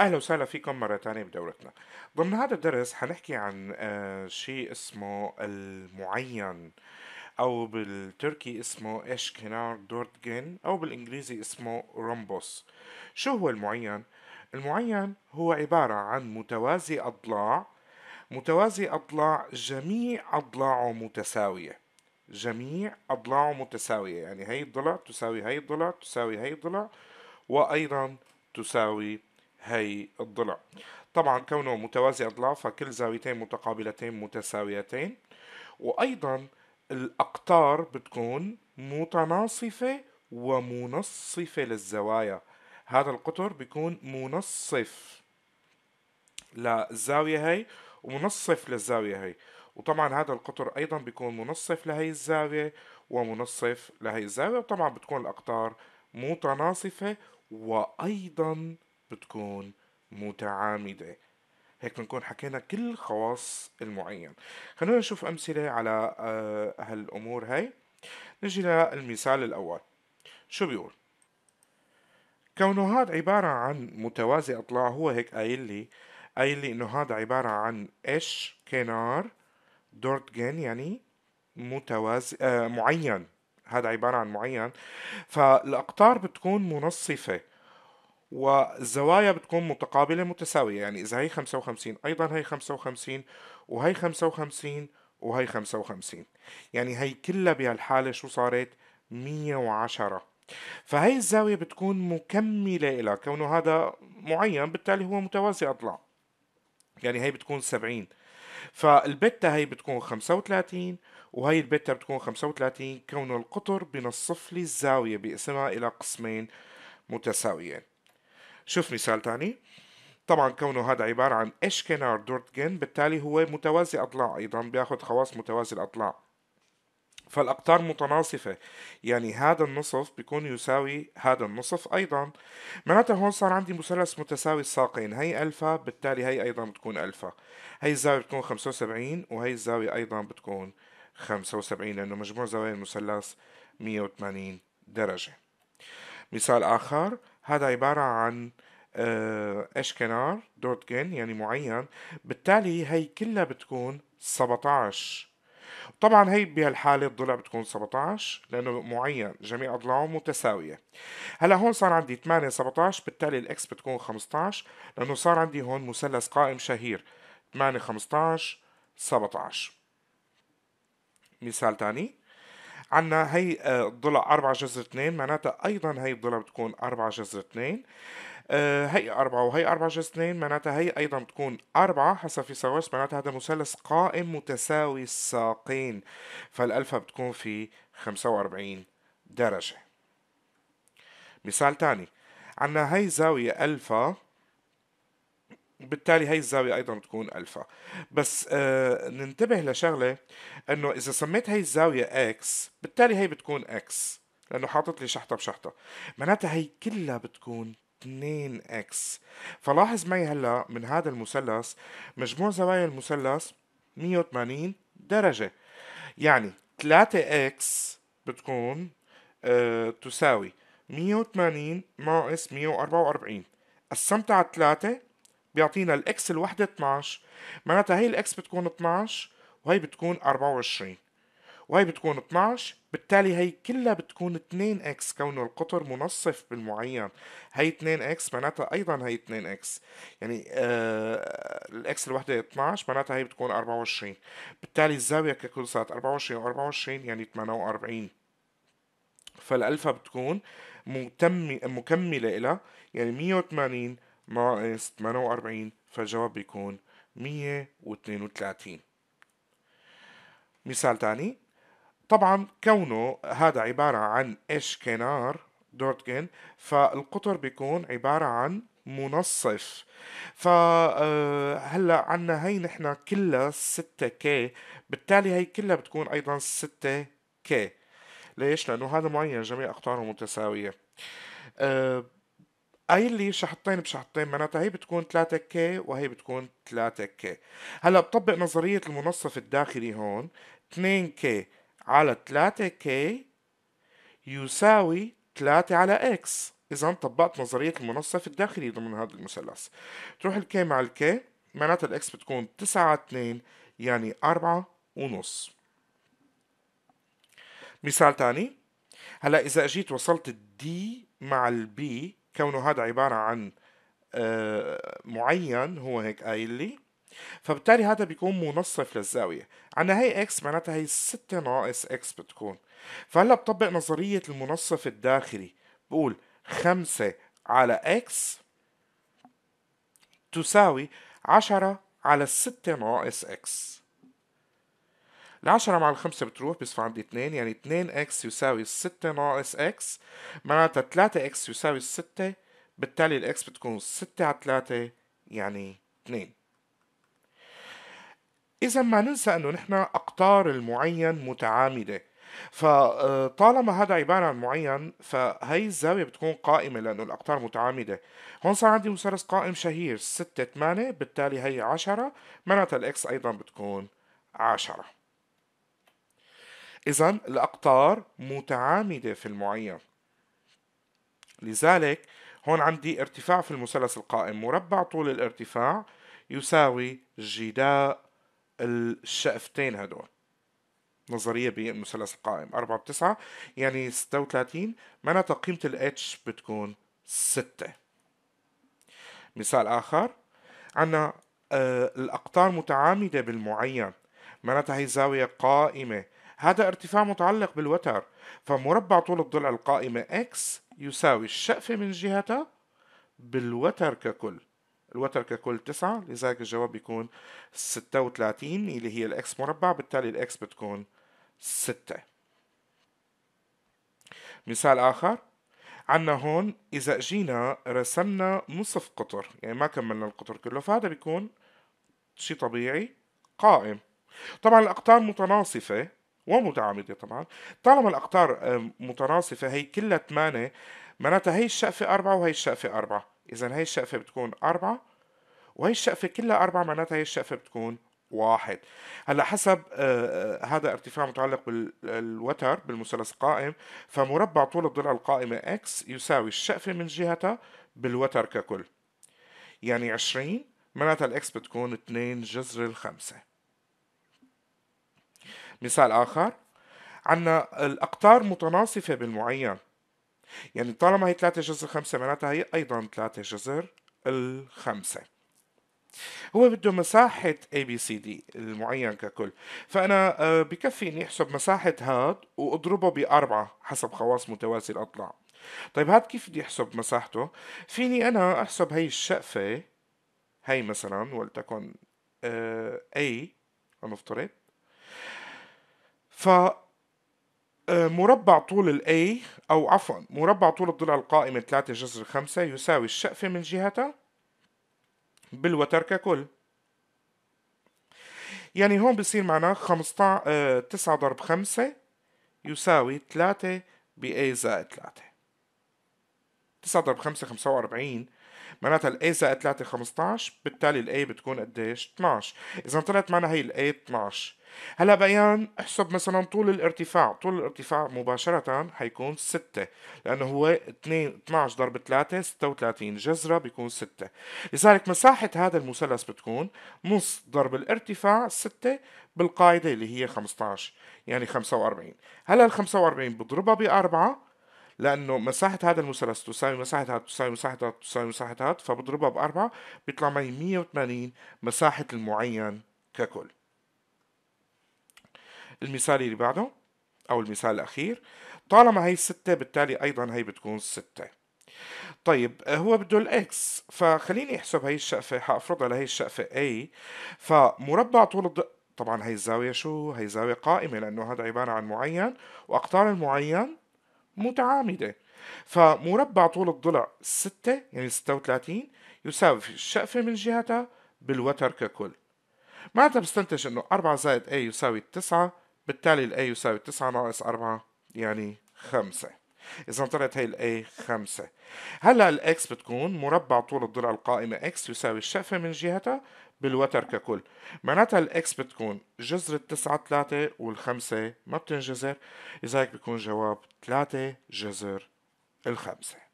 أهلا وسهلا فيكم مرة تانية بدورتنا ضمن هذا الدرس حنحكي عن آه، شيء اسمه المعين أو بالتركي اسمه إشكنار دورتجن أو بالإنجليزي اسمه رومبوس شو هو المعين؟ المعين هو عبارة عن متوازي أضلاع متوازي أضلاع جميع أضلاعه متساوية جميع أضلاعه متساوية يعني هي الضلع تساوي هي الضلع تساوي هي الضلع وأيضا تساوي هي الضلع طبعا كونه متوازي أضلاع فكل زاويتين متقابلتين متساويتين وأيضا الأقطار بتكون متناصفة ومنصفة للزوايا هذا القطر بيكون منصف للزاوية هي ومنصف للزاوية هي وطبعا هذا القطر أيضا بيكون منصف لهي الزاوية ومنصف لهي الزاوية وطبعا بتكون الأقطار متناصفة وأيضا بتكون متعامدة هيك بنكون حكينا كل خواص المعين خلونا نشوف أمثلة على آه، هالأمور هاي نجي للمثال الأول شو بيقول كونه هاد عبارة عن متوازي أطلاع هو هيك قايل لي قايل لي إنه هاد عبارة عن إيش كنار دورت جين يعني متوازي آه معين هذا عبارة عن معين فالأقطار بتكون منصفة والزوايا بتكون متقابلة متساوية يعني إذا هي 55 أيضا هي 55 وهي 55 وهي 55 يعني هي كلها بهالحالة شو صارت 110 فهي الزاوية بتكون مكملة إلى كونه هذا معين بالتالي هو متوازي أضلاع يعني هي بتكون 70 فالبتا هي بتكون 35 وهي البتا بتكون 35 كون القطر بنصف لي الزاوية بقسمها إلى قسمين متساويين شوف مثال تاني طبعا كونه هذا عبارة عن اشكنار دورتجن بالتالي هو متوازي أضلاع أيضا بياخد خواص متوازي الأضلاع فالأقطار متناصفة يعني هذا النصف بيكون يساوي هذا النصف أيضا معناتها هون صار عندي مثلث متساوي الساقين هي ألفا بالتالي هي أيضا بتكون ألفا هي الزاوية بتكون 75 وهي الزاوية أيضا بتكون 75 لأنه مجموع زوايا المثلث 180 درجة مثال آخر هذا عبارة عن آه، اشكنار دوت جن يعني معين بالتالي هي كلها بتكون 17 طبعا هي بهالحالة الضلع بتكون 17 لأنه معين جميع أضلاعه متساوية هلا هون صار عندي 8 17 بالتالي الإكس بتكون 15 لأنه صار عندي هون مثلث قائم شهير 8 15 17 مثال تاني عندنا هي آه، الضلع 4 جذر 2 معناتها ايضا هي الضلع بتكون 4 جذر 2 هي 4 وهي 4 جذر 2 معناتها هي ايضا بتكون 4 حسب في ثوابت معناتها هذا مثلث قائم متساوي الساقين فالالفا بتكون في 45 درجه مثال ثاني عندنا هي زاوية ألفا بالتالي هي الزاوية أيضا تكون ألفا بس آه ننتبه لشغلة أنه إذا سميت هي الزاوية إكس بالتالي هي بتكون إكس لأنه حاطط لي شحطة بشحطة معناتها هي كلها بتكون 2 إكس فلاحظ معي هلا من هذا المثلث مجموع زوايا المثلث 180 درجة يعني 3 إكس بتكون آه تساوي 180 ناقص 144 قسمتها على 3 بيعطينا الاكس الوحدة 12 معناتها هي الاكس بتكون 12 وهي بتكون 24 وهي بتكون 12 بالتالي هي كلها بتكون 2 اكس كونه القطر منصف بالمعين هي 2 اكس معناتها ايضا هي 2 اكس يعني آه الاكس الوحده 12 معناتها هي بتكون 24 بالتالي الزاويه ككل صارت 24 و24 يعني 48 فالالفا بتكون مكمله لها يعني 180 ناقص 48 فالجواب بيكون 132 مثال تاني طبعا كونه هذا عبارة عن إيش اشكنار دورتجن فالقطر بيكون عبارة عن منصف فهلا آه، عنا هي نحن كلها 6 كي بالتالي هي كلها بتكون ايضا 6 كي ليش لانه هذا معين جميع اقطاره متساويه أه قايل لي شحطتين بشحطتين معناتها هي بتكون 3 كي وهي بتكون 3 كي هلا بطبق نظرية المنصف الداخلي هون 2 كي على 3 كي يساوي 3 على اكس اذا طبقت نظرية المنصف الداخلي ضمن هذا المثلث تروح الكي مع الكي معناتها الاكس بتكون 9 2 يعني 4 ونص مثال تاني هلا اذا اجيت وصلت الدي مع البي كونه هذا عبارة عن آه، معين هو هيك قايل لي فبالتالي هذا بيكون منصف للزاوية عنا هي X معناتها هي 6 ناقص X بتكون فهلا بطبق نظرية المنصف الداخلي بقول 5 على X تساوي عشرة على 6 ناقص X العشرة مع الخمسة بتروح بيصفى عندي 2 يعني 2 اكس يساوي 6 ناقص اكس معناتها 3 اكس يساوي 6 بالتالي الاكس بتكون 6 على 3 يعني 2 إذا ما ننسى أنه نحن أقطار المعين متعامدة فطالما آه، هذا عبارة عن معين فهي الزاوية بتكون قائمة لأنه الأقطار متعامدة هون صار عندي مثلث قائم شهير 6 8 بالتالي هي 10 معناتها الإكس أيضا بتكون 10 إذا الأقطار متعامدة في المعين لذلك هون عندي ارتفاع في المثلث القائم مربع طول الارتفاع يساوي جداء الشقفتين هدول نظرية بالمثلث القائم 4 بتسعة يعني 36 معناتها قيمة ال H بتكون 6 مثال آخر عنا آه، الأقطار متعامدة بالمعين معناتها هي زاوية قائمة هذا ارتفاع متعلق بالوتر فمربع طول الضلع القائمة X يساوي الشقفة من جهتها بالوتر ككل الوتر ككل 9 لذلك الجواب بيكون 36 اللي هي الإكس مربع بالتالي الإكس بتكون 6 مثال آخر عنا هون إذا جينا رسمنا نصف قطر يعني ما كملنا القطر كله فهذا بيكون شيء طبيعي قائم طبعا الأقطار متناصفة ومتعامدة طبعا طالما الأقطار آه، متناصفة هي كلها ثمانية معناتها هي الشقفة أربعة وهي الشقفة أربعة إذا هي الشقفة بتكون أربعة وهي الشقفة كلها 4 معناتها هي الشقفة بتكون واحد هلا حسب آه, آه، هذا ارتفاع متعلق بالوتر بالمثلث القائم فمربع طول الضلع القائمة x يساوي الشقفة من جهتها بالوتر ككل يعني 20 معناتها الاكس بتكون 2 جذر الخمسة مثال آخر عندنا الأقطار متناصفة بالمعين يعني طالما هي 3 جذر 5 معناتها هي أيضا 3 جذر الخمسة هو بده مساحة ABCD المعين ككل فأنا آه، بكفي إني أحسب مساحة هاد وأضربه بأربعة حسب خواص متوازي الأضلاع طيب هاد كيف بدي أحسب مساحته؟ فيني أنا أحسب هي الشقفة هي مثلا ولتكن آه، A لنفترض ف آه، مربع طول ال A أو عفوا مربع طول الضلع القائمة 3 جذر 5 يساوي الشقفة من جهتها بالوتر ككل يعني هون بصير معنا 15 9 آه، ضرب 5 يساوي 3 ب A زائد 3 9 ضرب 5 45 معناتها الاي زائد 3 15 بالتالي الاي بتكون قديش 12 اذا طلعت معنا هي الاي 12 هلا بيان احسب مثلا طول الارتفاع طول الارتفاع مباشرة حيكون 6 لأنه هو 2 12 ضرب 3 36 جذرة بيكون 6 لذلك مساحة هذا المثلث بتكون نص ضرب الارتفاع 6 بالقاعدة اللي هي 15 يعني 45 هلا ال 45 بضربها ب 4 لأنه مساحة هذا المثلث تساوي مساحة هذا تساوي مساحة هذا تساوي مساحة هذا فبضربها بأربعة بيطلع معي 180 مساحة المعين ككل المثال اللي بعده أو المثال الأخير طالما هي ستة بالتالي أيضا هي بتكون ستة طيب هو بده الاكس فخليني احسب هي الشقفة حافرضها لهي الشقفة A فمربع طول الض... طبعا هي الزاوية شو؟ هي زاوية قائمة لأنه هذا عبارة عن معين وأقطار المعين متعامدة فمربع طول الضلع 6 يعني 36 يساوي الشقفة من جهتها بالوتر ككل معناتها بستنتج انه 4 زائد A يساوي 9 بالتالي ال A يساوي 9 ناقص 4 يعني 5 إذا طلعت هي ال A 5 هلا ال X بتكون مربع طول الضلع القائمة X يساوي الشقفة من جهتها بالوتر ككل معناتها الاكس بتكون جذر التسعة ثلاثة والخمسة ما بتنجذر لذلك بيكون جواب ثلاثة جذر الخمسة